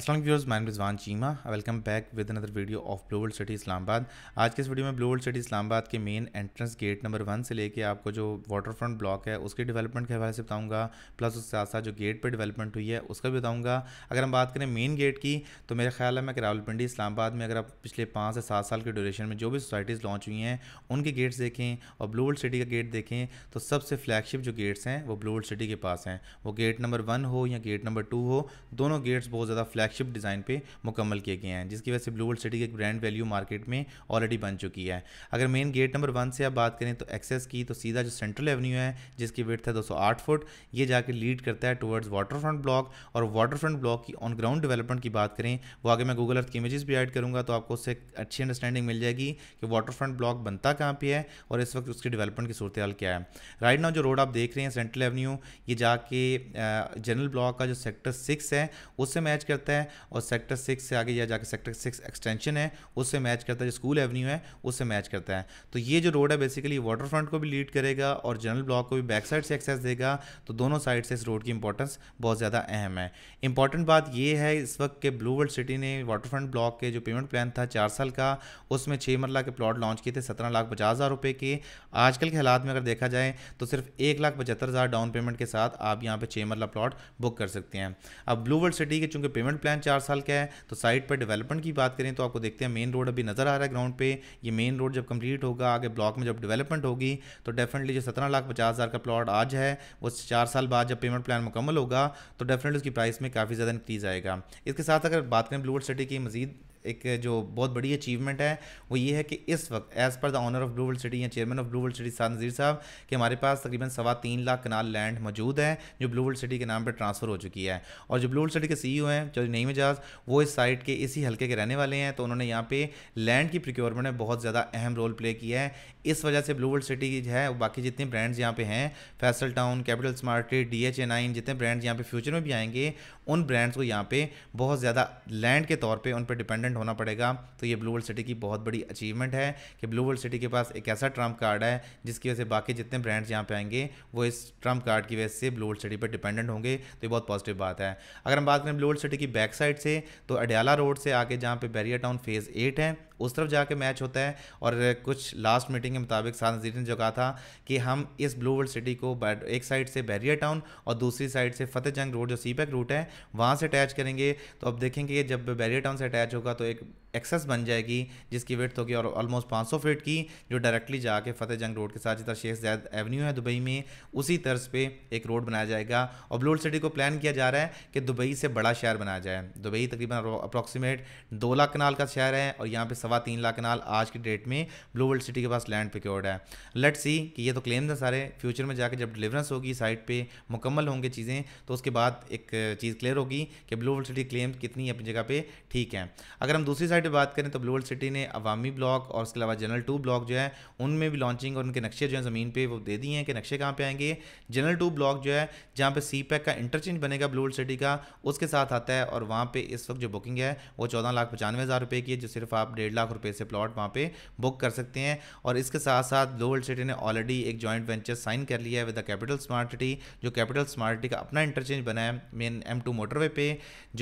असल व्यवर्स मैं Rizwan Cheema welcome back with another video of blue world city Islamabad आज के इस वीडियो में ब्लू वर्ल्ड सिटी इस्लामाबाद के main entrance gate number one से लेके आपको जो वाटर फ्रंट ब्लॉक है उसके डेवलपमेंट के हवाले से बताऊंगा प्लस उसके साथ साथ जो गेट पे डेवलपमेंट हुई है उसका भी बताऊंगा अगर हम बात करें मेन गेट की तो मेरा ख्याल है मैं कि रावलपिंडी इस्लामाबाद में अगर आप पिछले पाँच से सात साल के ड्यूरेशन में जो भी सोसाइटीज़ लॉन्च हुई हैं उनके गेट्स देखें और ब्लू वर्ल्ड सिटी का गेट देखें तो सबसे फ्लैगशिप जो गेट्स हैं वो ब्लू वर्ल्ड सिटी के पास हैं वो गेट नंबर वन हो या गेट नंबर टू हो दोनों गेट्स बहुत ज़्यादा फ्लैग फ्लैगशिप डिज़ाइन पे मुकम्मल किए गए हैं जिसकी वजह से ब्लू वर्ल्ड सिटी की एक ब्रांड वैल्यू मार्केट में ऑलरेडी बन चुकी है अगर मेन गेट नंबर वन से आप बात करें तो एक्सेस की तो सीधा जो सेंट्रल एवेन्यू है जिसकी वेट है दो फुट ये जाकर लीड करता है टुवर्ड्स वाटर फ्रंट ब्लॉक और वाटर फ्रंट ब्लॉक की ऑन ग्राउंड डेवलपमेंट की बात करें वो आगे मैं गूगल अर्थ की इमेजेस भी ऐड करूँगा तो आपको उससे अच्छी अंडरस्टैंडिंग मिल जाएगी कि वाटर फ्रंट ब्लॉक बनता कहाँ पर है और इस वक्त उसकी डेवलपमेंट की सूरत क्या है राइट नाउ जो रोड आप देख रहे हैं सेंट्रल एवेन्यू ये जाके जनरल ब्लॉक का जो सेक्टर सिक्स है उससे मैच करता है करता है और सेक्टर सिक्स से आगे या जाकर सेक्टर सिक्स एक्सटेंशन है उससे मैच करता है जो स्कूल एवेन्यू है उससे मैच करता है तो ये जो रोड है बेसिकली वाटर फ्रंट को भी लीड करेगा और जनरल ब्लॉक को भी बैक साइड से एक्सेस देगा तो दोनों साइड से इस रोड की इंपॉर्टेंस बहुत ज़्यादा अहम है इंपॉर्टेंट बात यह है इस वक्त के ब्लू वर्ल्ड सिटी ने वाटर फ्रंट ब्लॉक के जो पेमेंट प्लान था चार साल का उसमें छः मरला के प्लॉट लॉन्च किए थे सत्रह लाख पचास हज़ार रुपये के आजकल के हालात में अगर देखा जाए तो सिर्फ एक लाख पचहत्तर हज़ार डाउन पेमेंट के साथ आप यहाँ पर छः मरला प्लॉट बुक कर सकते हैं अब ब्लू वर्ल्ड सिटी के चूंकि पेमेंट डेवलपमेंट प्लान चार साल का है तो साइट पर डेवलपमेंट की बात करें तो आपको देखते हैं मेन रोड अभी नज़र आ रहा है ग्राउंड पे ये मेन रोड जब कंप्लीट होगा आगे ब्लॉक में जब डेवलपमेंट होगी तो डेफिनेटली जो सत्रह लाख पचास हज़ार का प्लॉट आज है वो चार साल बाद जब पेमेंट प्लान मुकम्मल होगा तो डेफिनेटली उसकी प्राइस में काफ़ी ज़्यादा इंक्रीज़ आएगा इसके साथ अगर बात करें ब्लूड सिटी की मजीद एक जो बहुत बड़ी अचीवमेंट है वो ये है कि इस वक्त as per the owner of blue world city या chairman of blue world city Saad Nazir साहब कि हमारे पास तकरीबन सवा तीन लाख कनाल लैंड मौजूद है जो ब्लू वर्ल्ड सिटी के नाम पर ट्रांसफ़र हो चुकी है और जो ब्लू वर्ल्ड सिटी के सी e हैं चौधरी नई मजाज वो इस साइड के इसी हल्के के रहने वाले हैं तो उन्होंने यहाँ पे लैंड की प्रिक्योरमेंट में बहुत ज़्यादा अहम रोल प्ले किया है इस वजह से ब्लू वर्ल्ड सिटी है बाकी जितने ब्रांड्स यहाँ पे हैं Faisal town capital smart D H A nine जितने ब्रांड्स यहाँ पे फ्यूचर में भी आएंगे उन ब्रांड्स को यहाँ पे बहुत ज़्यादा लैंड के तौर पे उन पर डिपेंडेंट होना पड़ेगा तो ये ब्लू वर्ल्ड सिटी की बहुत बड़ी अचीवमेंट है कि ब्लू वर्ल्ड सिटी के पास एक ऐसा ट्रम्प कार्ड है जिसकी वजह से बाकी जितने ब्रांड्स यहाँ पे आएंगे वो इस ट्रम्प कार्ड की वजह से ब्लू वर्ल्ड सिटी पर डिपेंडेंट होंगे तो ये बहुत पॉजिटिव बात है अगर हम बात करें ब्लू वर्ल्ड सिटी की बैक साइड से तो अडयाला रोड से आगे जहाँ पे बैरिया टाउन फेज़ एट है उस तरफ जाके मैच होता है और कुछ लास्ट मीटिंग के मुताबिक साद नज़ीर ने जो कहा था कि हम इस ब्लू वर्ल्ड सिटी को एक साइड से बैरियर टाउन और दूसरी साइड से फतेह जंग रोड जो सी पैक रूट है वहाँ से अटैच करेंगे तो अब देखेंगे जब बैरियर टाउन से अटैच होगा तो एक एक्सेस बन जाएगी जिसकी वेट होगी और ऑलमोस्ट 500 फीट की जो डायरेक्टली जाके फतेह जंग रोड के साथ जितना शेख जैद एवेन्यू है दुबई में उसी तर्ज पे एक रोड बनाया जाएगा और ब्लू सिटी को प्लान किया जा रहा है कि दुबई से बड़ा शहर बनाया जाए दुबई तकरीबन अप्रॉक्सीमेट दो लाख कनाल का शहर है और यहाँ पर सवा तीन लाख कनाल आज की डेट में ब्लू वर्ल्ड सिटी के पास लैंड पिक्योर्ड है लेट सी कि ये तो क्लेम है सारे फ्यूचर में जाके जब डिलीवरेंस होगी साइट पर मुकम्मल होंगे चीज़ें तो उसके बाद एक चीज़ क्लियर होगी कि ब्लू वर्ल्ड सिटी क्लेम कितनी अपनी जगह पर ठीक है अगर हम दूसरी साइड पर बात करें तो ब्लू वर्ल्ड सिटी ने अवामी ब्लॉक और उसके अलावा जनरल टू ब्लॉक जो है उनमें भी लॉन्चिंग और उनके नक्शे जो है ज़मीन पर वो दे दिए हैं कि नक्शे कहाँ पर आएंगे जनरल टू ब्लॉक जो है जहाँ पर सी पैक का इंटरचेंज बनेगा ब्लू वर्ल्ड सिटी का उसके साथ आता है और वहाँ पर इस वक्त जो बुकिंग है वो चौदह लाख पचानवे हज़ार रुपये की है जो सिर्फ आप डेढ़ लाख रुपये से प्लॉट वहाँ पर बुक कर सकते हैं और इसके साथ साथ ब्लू वर्ल्ड सिटी ने ऑलरेडी एक जॉइंट वेंचर साइन कर लिया है with the capital smart city जो कैपिटल स्मार्ट सिटी का अपना इंटरचेंज बना है मेन एम टू मोटरवे पे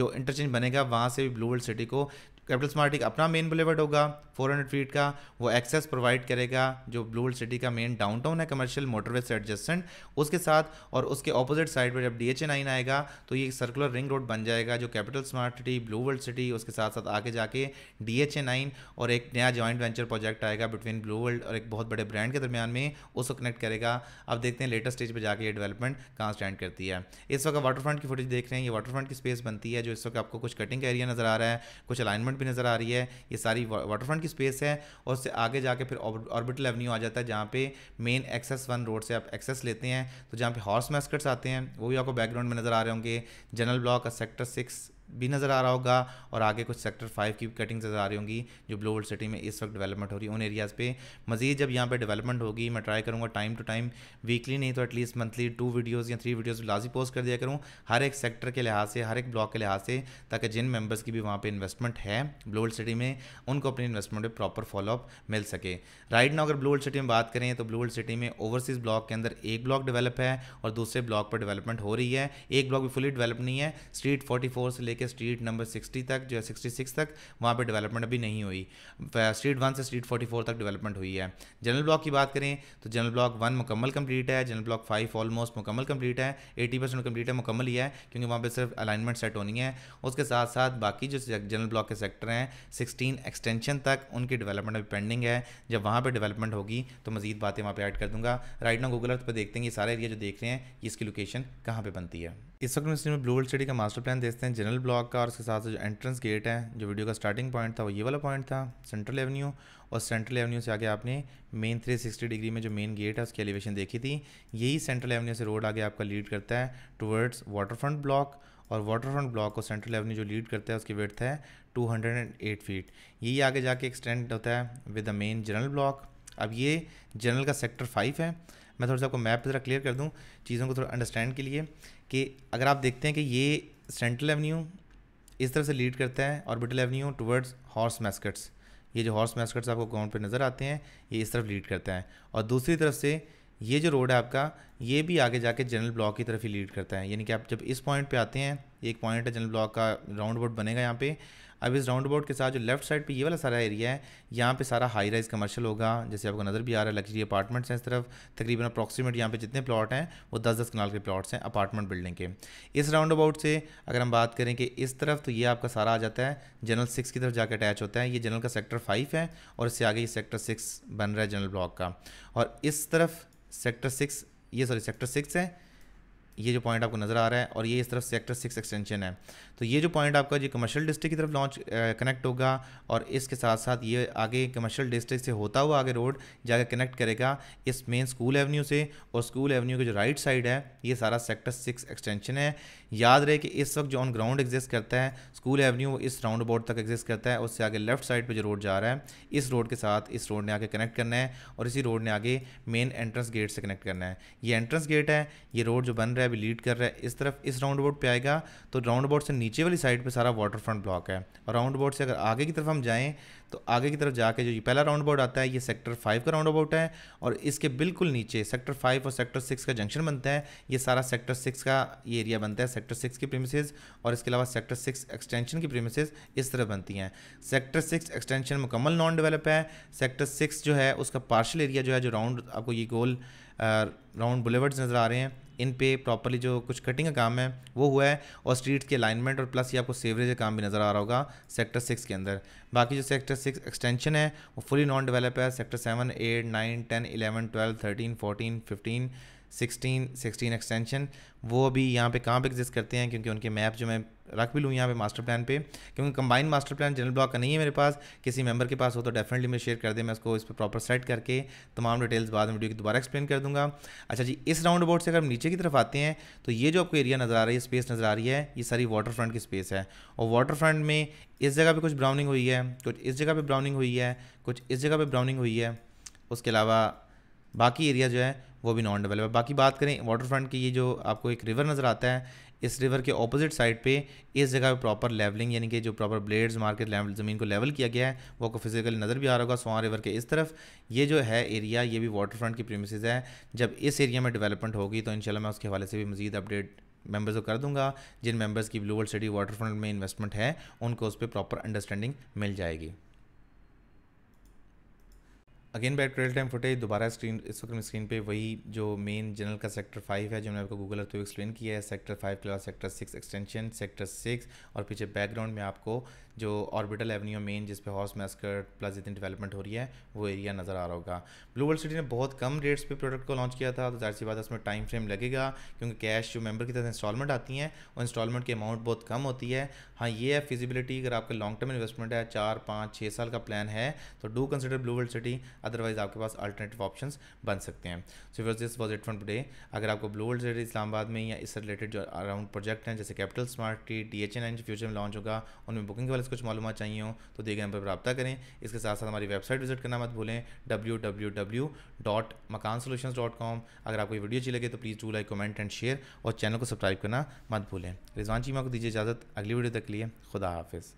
जो इंटरचेंज बनेगा वहाँ से भी ब्लू वर्ल्ड सिटी को कैपिटल स्मार्टिक अपना मेन बुलेवर्ड होगा 400 फीट का वो एक्सेस प्रोवाइड करेगा जो ब्लू सिटी का मेन डाउनटाउन है कमर्शियल मोटरवे से एडजस्टेंट उसके साथ और उसके ऑपोजिट साइड पर जब डी एच नाइन आएगा तो ये सर्कुलर रिंग रोड बन जाएगा जो capital smart city blue world city उसके साथ साथ आगे जाके डी एच नाइन और एक नया जॉइंट वेंचर प्रोजेक्ट आएगा बिटवीन ब्लू वर्ल्ड और एक बहुत बड़े ब्रांड के दरमियान में उसको कनेक्ट करेगा अब देखते हैं लेटेस्ट स्टेज पर जाकर यह डेवलपमेंट कहाँ स्टैंड करती है इस वक्त फ्रंट की फुटेज देख रहे हैं ये फ्रंट की स्पेस बनती है जो इस वक्त आपको कुछ कटिंग का एरिया नजर आ रहा है कुछ अलाइनमेंट भी नज़र आ रही है ये सारी वाटरफ्रंट की स्पेस है और उससे आगे जाके फिर ऑर्बिटल एवेन्यू आ जाता है जहाँ पे मेन एक्सेस वन रोड से आप एक्सेस लेते हैं तो जहाँ पे हॉर्स मैस्कट्स आते हैं वो भी आपको बैकग्राउंड में नज़र आ रहे होंगे जनरल ब्लॉक सेक्टर सिक्स भी नज़र आ रहा होगा और आगे कुछ सेक्टर फाइव की कटिंग्स नज़र आ रही होंगी जो ब्लू वर्ल्ड सिटी में इस वक्त डेवलपमेंट हो रही है उन एरियाज़ पे मजीद जब यहाँ पे डेवलपमेंट होगी मैं ट्राई करूँगा टाइम टू टाइम वीकली नहीं तो एटलीस्ट मंथली टू वीडियोज़ या थ्री वीडियोज़ लाजी पोस्ट कर दिया करूँ हर एक सेक्टर के लिहाज से हर एक ब्लॉक के लिहाज से ताकि जिन मेम्बर्स की भी वहाँ पर इन्वेस्टमेंट है ब्लू वर्ल्ड सिटी में उनको अपनी इन्वेस्टमेंट पर प्रॉपर फॉलोअप मिल सके राइट ना अगर ब्लू वर्ल्ड सिटी में बात करें तो ब्लू वर्ल्ड सिटी में ओवरसीज़ ब्लॉक के अंदर एक ब्लॉक डेवलप है और दूसरे ब्लॉक पर डेवलपमेंट हो रही है एक ब्लॉक भी फुली डेवलप नहीं है स्ट्रीट फोर्टी से लेकर लेकर स्ट्रीट नंबर सिक्सटी तक जो है सिक्सटी सिक्स तक वहाँ पर डेवलपमेंट अभी नहीं हुई स्ट्रीट वन से स्ट्रीट फोर्टी फोर तक डेवलपमेंट हुई है जनरल ब्लॉक की बात करें तो जनरल ब्लॉक वन मुकम्मल कंप्लीट है जनरल ब्लॉक फाइव ऑलमोस्ट मुकम्मल कंप्लीट है एटी परसेंट कंप्लीट है मुकम्मल ही है क्योंकि वहाँ पर सिर्फ अलाइनमेंट सेट होनी है उसके साथ साथ बाकी जो जनरल ब्लॉक के सेक्टर हैं सिक्सटीन एक्सटेंशन तक उनकी डेवलपमेंट अभी पेंडिंग है जब वहाँ पर डेवलपमेंट होगी तो मजीद बातें वहाँ पर ऐड कर दूंगा राइट ना गूगल अर्थ पर देखते हैं ये सारे एरिया जो देख रहे हैं इसकी लोकेशन कहाँ पर बनती है इस वक्त में ब्लू वर्ल्ड स्टडी का मास्टर प्लान देखते हैं जनरल ब्लॉक का और उसके साथ जो एंट्रेंस गेट है जो वीडियो का स्टार्टिंग पॉइंट था वो ये वाला पॉइंट था सेंट्रल एवेन्यू और सेंट्रल एवेन्यू से आगे आपने मेन 360 डिग्री में जो मेन गेट है उसकी एलिवेशन देखी थी यही सेंट्रल एवेन्यू से रोड आगे आपका लीड करता है टूवर्ड्स वाटरफ्रंट ब्लॉक और वाटरफ्रंट ब्लॉक को सेंट्रल एवेन्यू जो लीड करता है उसकी वेथ है टू फीट यही आगे जाके एक्सटेंड होता है with the main general block अब ये जनरल का सेक्टर फाइव है मैं थोड़ा सा आपको मैप ज़रा क्लियर कर दूँ चीज़ों को थोड़ा अंडरस्टैंड के लिए कि अगर आप देखते हैं कि ये सेंट्रल एवेन्यू इस तरफ से लीड करता है orbital avenue towards horse mascots ये जो हॉर्स मैस्कट्स आपको ग्राउंड पे नज़र आते हैं ये इस तरफ लीड करता है और दूसरी तरफ से ये जो रोड है आपका ये भी आगे जाके जनरल ब्लॉक की तरफ ही लीड करता है यानी कि आप जब इस पॉइंट पे आते हैं एक पॉइंट है जनरल ब्लॉक का राउंड बोर्ड बनेगा यहाँ पे अब इस राउंड बोर्ड के साथ जो लेफ्ट साइड पे ये वाला सारा एरिया है यहाँ पे सारा हाई राइज कमर्शियल होगा जैसे आपको नज़र भी आ रहा है लग्जरी अपार्टमेंट्स हैं इस तरफ तकरीबन अप्रॉक्सीमेट यहाँ पे जितने प्लॉट हैं वो दस दस कनाल के प्लॉट्स हैं अपार्टमेंट बिल्डिंग के इस राउंड अबाउट से अगर हम बात करें कि इस तरफ तो ये आपका सारा आ जाता है जनरल सिक्स की तरफ जाकर अटैच होता है ये जनरल का सेक्टर फाइव है और इससे आगे ये सेक्टर सिक्स बन रहा है जनरल ब्लॉक का और इस तरफ सेक्टर सिक्स ये सॉरी सेक्टर सिक्स है ये जो पॉइंट आपको नज़र आ रहा है और ये इस तरफ सेक्टर सिक्स एक्सटेंशन है तो ये जो पॉइंट आपका जो कमर्शियल डिस्ट्रिक्ट की तरफ लॉन्च कनेक्ट होगा और इसके साथ साथ ये आगे कमर्शियल डिस्ट्रिक्ट से होता हुआ आगे रोड जाकर कनेक्ट करेगा इस मेन स्कूल एवेन्यू से और स्कूल एवेन्यू की जो राइट साइड है ये सारा सेक्टर सिक्स एक्सटेंशन है याद रहे कि इस वक्त जो ऑन ग्राउंड एग्जिस्ट करता है स्कूल एवेन्यू इस राउंड बोर्ड तक एग्जिस्ट करता है उससे आगे लेफ्ट साइड पर जो रोड जा रहा है इस रोड के साथ इस रोड ने आगे कनेक्ट करना है और इसी रोड ने आगे मेन एंट्रेंस गेट से कनेक्ट करना है ये एंट्रेंस गेट है ये रोड जो बन रहा है अभी लीड कर रहा है इस तरफ इस राउंड बोर्ड पर आएगा तो राउंड बोर्ड से नीचे वाली साइड पर सारा वाटर फ्रंट ब्लॉक है और राउंड बोर्ड से अगर आगे की तरफ हम जाएँ तो आगे की तरफ जाके जो ये पहला राउंड अबाउट आता है ये सेक्टर फाइव का राउंड अबाउट है और इसके बिल्कुल नीचे सेक्टर फाइव और सेक्टर सिक्स का जंक्शन बनता है ये सारा सेक्टर सिक्स का ये एरिया बनता है सेक्टर सिक्स की प्रीमिसेज और इसके अलावा सेक्टर सिक्स एक्सटेंशन की प्रीमिसेज इस तरह बनती हैं सेक्टर सिक्स एक्सटेंशन मुकम्मल नॉन डेवलप है सेक्टर सिक्स जो है उसका पार्शल एरिया जो है जो राउंड आपको ये गोल राउंड बुलेवर्ड्स नज़र आ रहे हैं इन पे प्रॉपरली जो कुछ कटिंग का काम है वो हुआ है और स्ट्रीट के अलाइनमेंट और प्लस ये आपको सेवरेज का काम भी नज़र आ रहा होगा सेक्टर सिक्स के अंदर बाकी जो सेक्टर सिक्स एक्सटेंशन है वो फुली नॉन डेवलप है sector seven eight nine ten eleven twelve thirteen fourteen fifteen sixteen sixteen extension वो अभी यहाँ पे कहाँ पे एग्जिस्ट करते हैं क्योंकि उनके मैप जो मैं रख भी लूँ यहाँ पे मास्टर प्लान पे क्योंकि combine master plan general block का नहीं है मेरे पास किसी मेंबर के पास हो तो डेफिनेटली मैं शेयर कर दें मैं उसको इस पर प्रॉपर सेट करके तमाम डिटेल्स बाद में वीडियो की दोबारा एक्सप्लेन कर दूँगा अच्छा जी इस राउंड अबाउट से अगर हम नीचे की तरफ आते हैं तो ये जो आपको एरिया नज़र आ रही है स्पेस नज़र आ रही है ये सारी वाटर फ्रंट की स्पेस है और वाटर फ्रंट में इस जगह पर कुछ ब्राउनिंग हुई है कुछ इस जगह पर ब्राउनिंग हुई है कुछ इस जगह पर ब्राउनिंग हुई है उसके अलावा बाकी एरिया जो है वो भी नॉन डेवलप है बाकी बात करें वाटर फ्रंट की ये जो आपको एक रिवर नज़र आता है इस रिवर के ऑपोजिट साइड पे इस जगह पे प्रॉपर लेवलिंग यानी कि जो प्रॉपर ब्लेड्स मार्केट लेवल ज़मीन को लेवल किया गया है वो आपको फिजिकल नज़र भी आ रहा होगा सोआ रिवर के इस तरफ ये जो है एरिया ये भी वाटर फ्रंट की प्रीमिसेज है जब इस एरिया में डेवलपमेंट होगी तो इंशाल्लाह मैं उसके हवाले से भी मजीद अपडेट मेंबर्स को कर दूंगा जिन मेंबर्स की blue world city water front में इन्वेस्टमेंट है उनको उस पर प्रॉपर अंडरस्टैंडिंग मिल जाएगी again back real time footage दोबारा स्क्रीन इस वक्त स्क्रीन पे वही जो मेन जनरल का सेक्टर फाइव है जो मैंने आपको गूगल अर्थ एक्सप्लेन किया है सेक्टर फाइव के अलावा sector six extension sector six और पीछे बैकग्राउंड में आपको जो ऑर्बिटल एवेन्यू मेन जिस पे हॉर्स मैस्कर प्लस जितनी डेवलपमेंट हो रही है वो एरिया नज़र आ रहा होगा ब्लू वर्ल्ड सिटी ने बहुत कम रेट्स पे प्रोडक्ट को लॉन्च किया था तो जाहिर सी बात है उसमें टाइम फ्रेम लगेगा क्योंकि कैश जो मेंबर की तरह इंस्टॉलमेंट आती हैं और इंस्टॉलमेंट की अमाउंट बहुत कम होती है हाँ ये है फिजिबिलिटी अगर आपका लॉन्ग टर्म इन्वेस्टमेंट है चार पाँच छः साल का प्लान है तो do consider blue world city otherwise आपके पास अल्टरनेटिव ऑप्शन बन सकते हैं so viewers this was it from today अगर आपको ब्लू वर्ल्ड सिटी इस्लामाबाद में या इससे रिलेटेड जो अराउंड प्रोजेक्ट हैं जैसे capital smart T D H N future में लॉन्च होगा उनमें बुकिंग वाले अदरवाइज़ कुछ मालूम चाहिए हो तो दिए गए नंबर पर रबा करें इसके साथ साथ हमारी वेबसाइट विजिट करना मत भूलें W W W dot Makaan dot com अगर आपको वीडियो अच्छी लगे तो please do like comment and share और चैनल को सब्सक्राइब करना मत भूलें रिजवान चीमा को दीजिए इजाज़त अगली वीडियो तक लिए खुदा हाफिज़